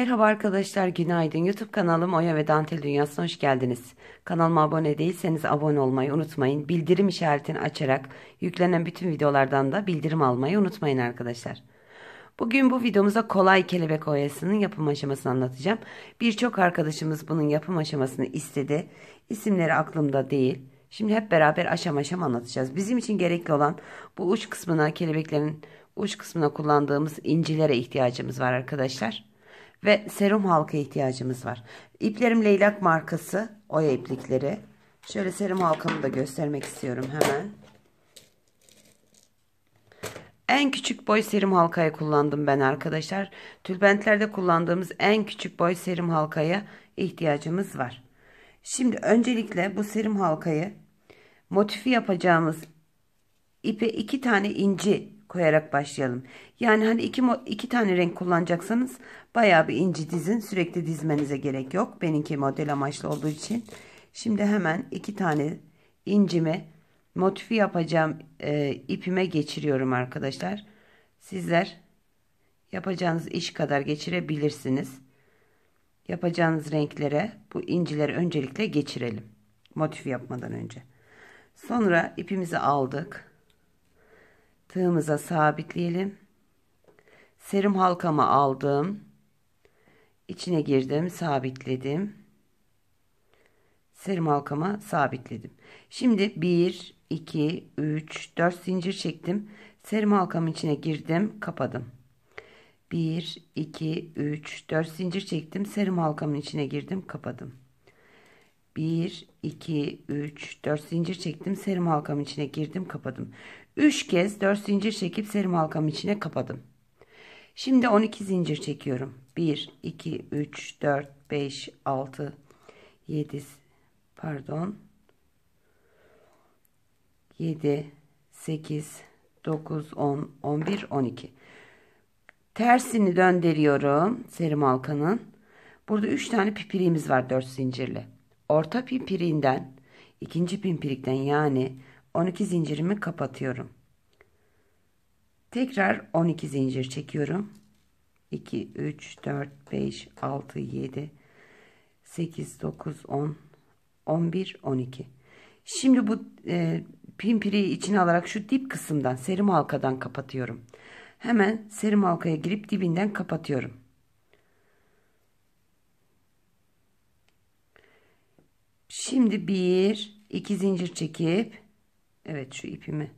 Merhaba arkadaşlar, günaydın. YouTube kanalım Oya ve Dantel Dünyası'na hoş geldiniz. Kanalıma abone değilseniz abone olmayı unutmayın. Bildirim işaretini açarak yüklenen bütün videolardan da bildirim almayı unutmayın arkadaşlar. Bugün bu videomuzda kolay kelebek oyasının yapım aşamasını anlatacağım. Birçok arkadaşımız bunun yapım aşamasını istedi. İsimleri aklımda değil. Şimdi hep beraber aşama aşama anlatacağız. Bizim için gerekli olan bu uç kısmına kelebeklerin uç kısmına kullandığımız incilere ihtiyacımız var arkadaşlar ve serum halka ihtiyacımız var. İplerim leylak markası oya iplikleri. Şöyle serum halkamı da göstermek istiyorum hemen. En küçük boy serum halkayı kullandım ben arkadaşlar. Tülbentlerde kullandığımız en küçük boy serum halkaya ihtiyacımız var. Şimdi öncelikle bu serum halkayı motifi yapacağımız ipe iki tane inci koyarak başlayalım. Yani hani iki, iki tane renk kullanacaksanız bayağı bir inci dizin. Sürekli dizmenize gerek yok. Benimki model amaçlı olduğu için. Şimdi hemen iki tane incimi motifi yapacağım e, ipime geçiriyorum arkadaşlar. Sizler yapacağınız iş kadar geçirebilirsiniz. Yapacağınız renklere bu incileri öncelikle geçirelim. Motif yapmadan önce. Sonra ipimizi aldık tığımıza sabitleyelim. Serum halkama aldım. İçine girdim, sabitledim. Serum halkama sabitledim. Şimdi 1 2 3 4 zincir çektim. Serum halkamın içine girdim, kapadım. 1 2 3 4 zincir çektim. Serum halkamın içine girdim, kapadım. 1, 2, 3, 4 zincir çektim. Serim halkamın içine girdim kapadım. 3 kez 4 zincir çekip serim halkamın içine kapadım. Şimdi 12 zincir çekiyorum. 1, 2, 3, 4, 5, 6, 7, pardon. 7, 8, 9, 10, 11, 12. Tersini döndürüyorum serim halkanın. Burada 3 tane pipiriğimiz var 4 zincirli orta pimpirinden ikinci pimpirikten yani 12 zincirimi kapatıyorum. Tekrar 12 zincir çekiyorum. 2, 3, 4, 5, 6, 7, 8, 9, 10, 11, 12. Şimdi bu e, pimpiriyi içine alarak şu dip kısımdan serim halkadan kapatıyorum. Hemen serim halkaya girip dibinden kapatıyorum. Şimdi bir iki zincir çekip evet şu ipimi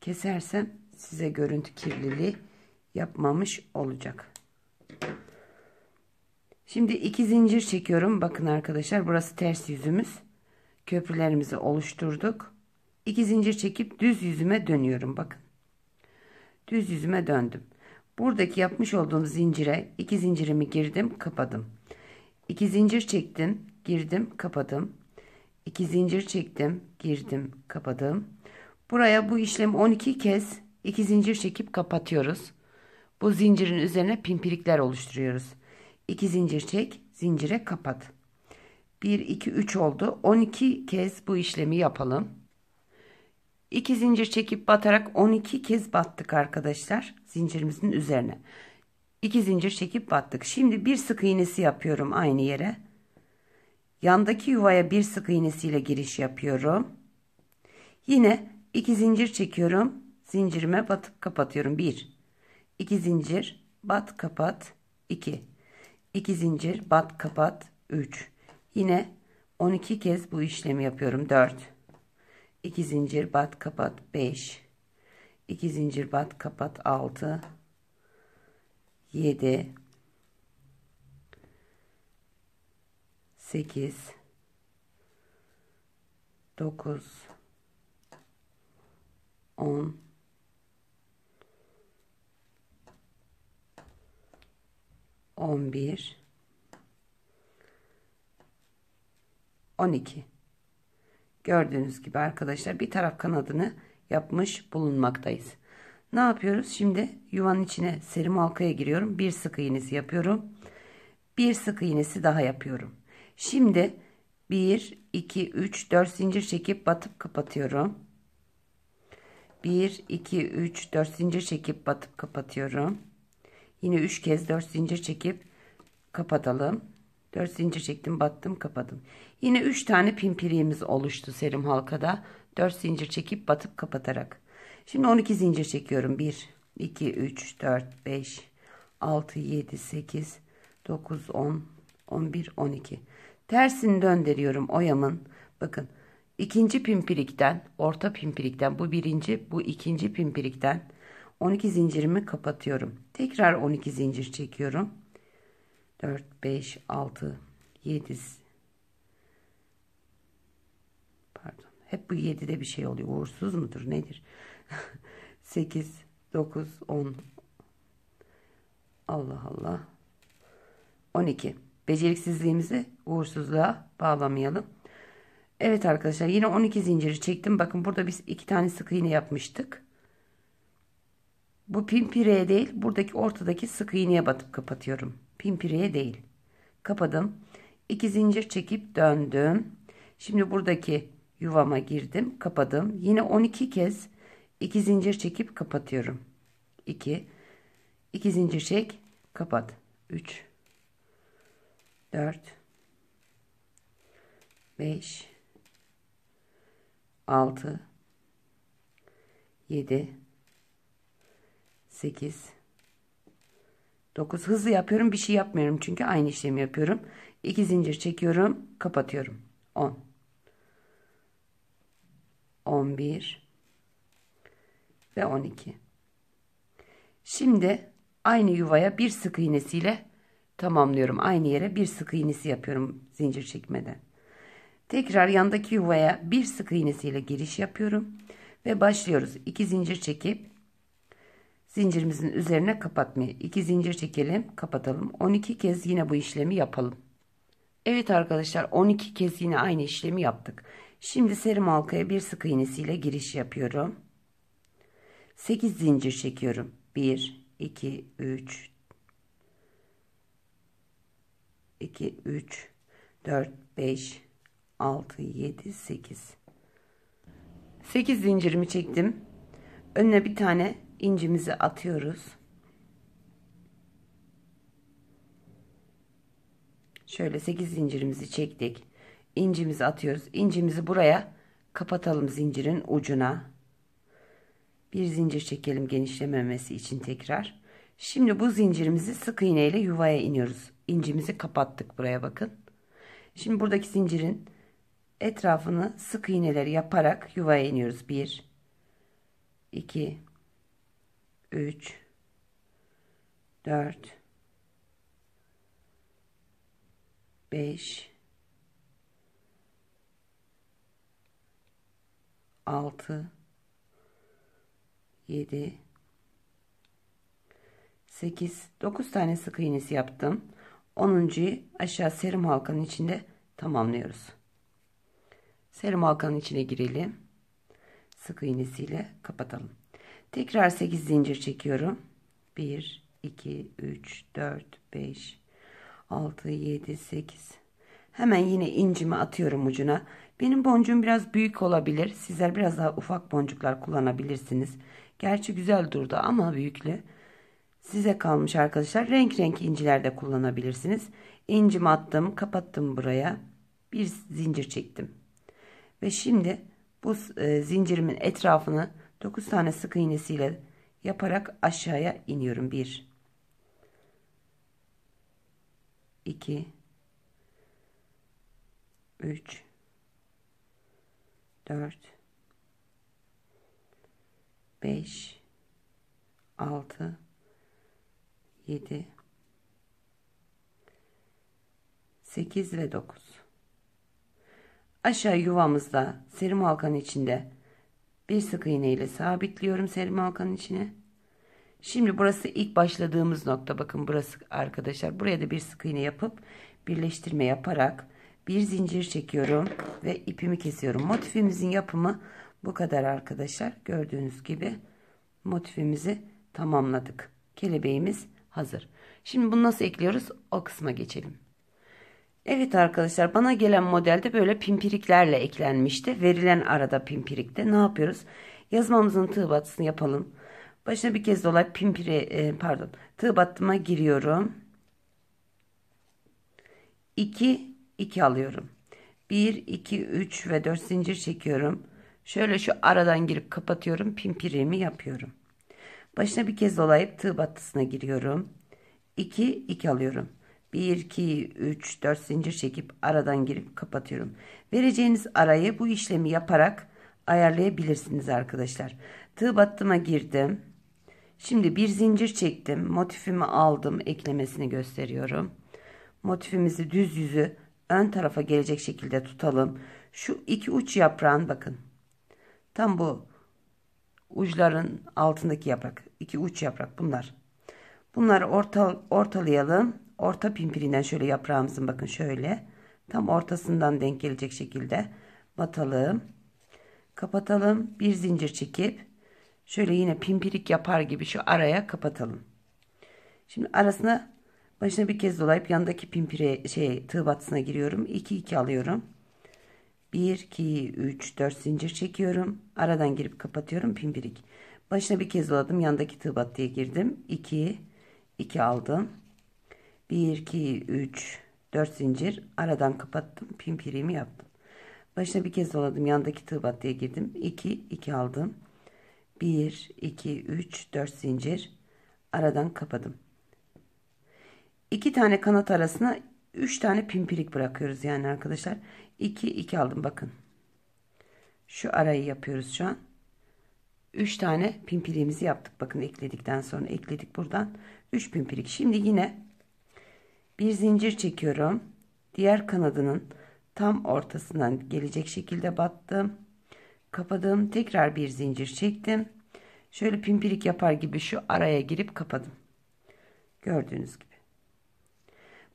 kesersem size görüntü kirliliği yapmamış olacak. Şimdi iki zincir çekiyorum. Bakın arkadaşlar burası ters yüzümüz. Köprülerimizi oluşturduk. İki zincir çekip düz yüzüme dönüyorum. Bakın. Düz yüzüme döndüm. Buradaki yapmış olduğum zincire iki zincirimi girdim, kapadım. İki zincir çektim, girdim, kapadım. İki zincir çektim, girdim, kapadım. Buraya bu işlemi 12 kez iki zincir çekip kapatıyoruz. Bu zincirin üzerine pimpirikler oluşturuyoruz. İki zincir çek, zincire kapat. 1 2 3 oldu. 12 kez bu işlemi yapalım. İki zincir çekip batarak 12 kez battık arkadaşlar zincirimizin üzerine. İki zincir çekip battık. Şimdi bir sık iğnesi yapıyorum aynı yere. Yandaki yuvaya bir sık iğnesiyle giriş yapıyorum. Yine iki zincir çekiyorum. Zincirime batıp kapatıyorum. 1 2 zincir bat kapat 2 2 zincir bat kapat 3 Yine 12 kez bu işlemi yapıyorum. 4 2 zincir bat kapat 5 2 zincir bat kapat 6 7 8 9 10 11 12 Gördüğünüz gibi arkadaşlar bir taraf kanadını yapmış bulunmaktayız. Ne yapıyoruz? Şimdi yuvanın içine serim halkaya giriyorum. Bir sık iğnesi yapıyorum. Bir sık iğnesi daha yapıyorum. Şimdi 1, 2, 3, 4 zincir çekip batıp kapatıyorum. 1, 2, 3, 4 zincir çekip batıp kapatıyorum. Yine 3 kez 4 zincir çekip kapatalım. 4 zincir çektim battım kapadım. Yine 3 tane pimpiriğimiz oluştu serim halkada. 4 zincir çekip batıp kapatarak. Şimdi 12 zincir çekiyorum. 1, 2, 3, 4, 5, 6, 7, 8, 9, 10, 11, 12. Tersini döndürüyorum oyamın. Bakın ikinci pimpirikten, orta pimpirikten, bu birinci, bu ikinci pimpirikten 12 zincirimi kapatıyorum. Tekrar 12 zincir çekiyorum. 4, 5, 6, 7, pardon. Hep bu 7'de bir şey oluyor. Uğursuz mudur nedir? 8, 9, 10. Allah Allah. 12 beceriksizliğimizi uğursuzluğa bağlamayalım. Evet arkadaşlar yine 12 zinciri çektim. Bakın burada biz iki tane sık iğne yapmıştık. Bu pimpireye değil buradaki ortadaki sık iğneye batıp kapatıyorum. Pimpireye değil. Kapadım. 2 zincir çekip döndüm. Şimdi buradaki yuvama girdim. Kapadım. Yine 12 kez 2 zincir çekip kapatıyorum. 2 2 zincir çek kapat. 3 4 5 6 7 8 9 hızlı yapıyorum bir şey yapmıyorum çünkü aynı işlemi yapıyorum 2 zincir çekiyorum kapatıyorum 10 11 ve 12 şimdi aynı yuvaya bir sık iğnesiyle tamamlıyorum. Aynı yere bir sık iğnesi yapıyorum zincir çekmeden. Tekrar yandaki yuvaya bir sık iğnesiyle giriş yapıyorum ve başlıyoruz. 2 zincir çekip zincirimizin üzerine kapatmaya 2 zincir çekelim, kapatalım. 12 kez yine bu işlemi yapalım. Evet arkadaşlar 12 kez yine aynı işlemi yaptık. Şimdi serim halkaya bir sık iğnesiyle giriş yapıyorum. 8 zincir çekiyorum. 1 2 3 2, 3, 4, 5, 6, 7, 8. 8 zincirimi çektim. Önüne bir tane incimizi atıyoruz. Şöyle 8 zincirimizi çektik. Incimizi atıyoruz. Incimizi buraya kapatalım zincirin ucuna. Bir zincir çekelim genişlememesi için tekrar. Şimdi bu zincirimizi sık iğneyle yuvaya iniyoruz incimizi kapattık buraya bakın. Şimdi buradaki zincirin etrafını sık iğneleri yaparak yuvaya iniyoruz. 1 2 3 4 5 6 7 8 9 tane sık iğnesi yaptım. Onuncuyu aşağı serum halkanın içinde tamamlıyoruz. Serum halkanın içine girelim. Sık iğnesiyle kapatalım. Tekrar 8 zincir çekiyorum. 1, 2, 3, 4, 5, 6, 7, 8. Hemen yine incimi atıyorum ucuna. Benim boncuğum biraz büyük olabilir. Sizler biraz daha ufak boncuklar kullanabilirsiniz. Gerçi güzel durdu ama büyüklü. Size kalmış arkadaşlar. Renk renk inciler de kullanabilirsiniz. İncim attım. Kapattım buraya. Bir zincir çektim. Ve şimdi bu e, zincirimin etrafını 9 tane sık iğnesiyle yaparak aşağıya iniyorum. 1 2 3 4 5 6 7 8 ve 9 aşağı yuvamızda serim halkanın içinde bir sık iğne ile sabitliyorum serim halkanın içine şimdi burası ilk başladığımız nokta bakın burası arkadaşlar buraya da bir sık iğne yapıp birleştirme yaparak bir zincir çekiyorum ve ipimi kesiyorum motifimizin yapımı bu kadar arkadaşlar gördüğünüz gibi motifimizi tamamladık kelebeğimiz hazır. Şimdi bunu nasıl ekliyoruz o kısma geçelim. Evet arkadaşlar bana gelen modelde böyle pimpiriklerle eklenmişti. Verilen arada pimpirikte ne yapıyoruz? Yazmamızın tığ batısını yapalım. Başına bir kez dolayıp pimpiri e, pardon tığ battıma giriyorum. 2 2 alıyorum. 1 2 3 ve 4 zincir çekiyorum. Şöyle şu aradan girip kapatıyorum. Pimpirimi yapıyorum. Başına bir kez dolayıp tığ battısına giriyorum. 2 2 alıyorum. 1 2 3 4 zincir çekip aradan girip kapatıyorum. Vereceğiniz arayı bu işlemi yaparak ayarlayabilirsiniz arkadaşlar. Tığ battıma girdim. Şimdi bir zincir çektim. Motifimi aldım. Eklemesini gösteriyorum. Motifimizi düz yüzü ön tarafa gelecek şekilde tutalım. Şu iki uç yaprağın bakın. Tam bu uçların altındaki yaprak. iki uç yaprak bunlar. Bunları orta, ortalayalım. Orta pimpirinden şöyle yaprağımızın bakın şöyle. Tam ortasından denk gelecek şekilde batalım. Kapatalım. Bir zincir çekip şöyle yine pimpirik yapar gibi şu araya kapatalım. Şimdi arasına başına bir kez dolayıp yandaki pimpire şey tığ batısına giriyorum. 2 2 alıyorum. 1, 2, 3, 4 zincir çekiyorum. Aradan girip kapatıyorum. Pimpirik. Başına bir kez doladım. Yandaki tığ battıya girdim. 2, 2 aldım. 1, 2, 3, 4 zincir. Aradan kapattım. Pimpiriğimi yaptım. Başına bir kez doladım. Yandaki tığ battıya girdim. 2, 2 aldım. 1, 2, 3, 4 zincir. Aradan kapadım. 2 tane kanat arasına 3 tane pimpirik bırakıyoruz yani arkadaşlar. 2 2 aldım bakın. Şu arayı yapıyoruz şu an. 3 tane pimpiriğimizi yaptık. Bakın ekledikten sonra ekledik buradan. 3 pimpirik. Şimdi yine bir zincir çekiyorum. Diğer kanadının tam ortasından gelecek şekilde battım. Kapadım. Tekrar bir zincir çektim. Şöyle pimpirik yapar gibi şu araya girip kapadım. Gördüğünüz gibi.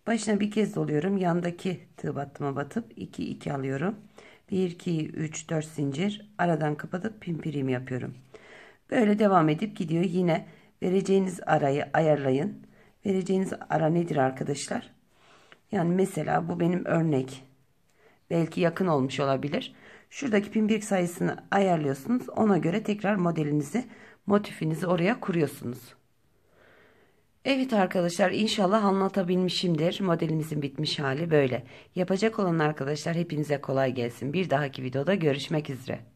Başına bir kez doluyorum. Yandaki tığ battıma batıp 2 2 alıyorum. 1 2 3 4 zincir aradan kapatıp pimpirim yapıyorum. Böyle devam edip gidiyor. Yine vereceğiniz arayı ayarlayın. Vereceğiniz ara nedir arkadaşlar? Yani mesela bu benim örnek. Belki yakın olmuş olabilir. Şuradaki pimpirk sayısını ayarlıyorsunuz. Ona göre tekrar modelinizi, motifinizi oraya kuruyorsunuz. Evet arkadaşlar inşallah anlatabilmişimdir. Modelimizin bitmiş hali böyle. Yapacak olan arkadaşlar hepinize kolay gelsin. Bir dahaki videoda görüşmek üzere.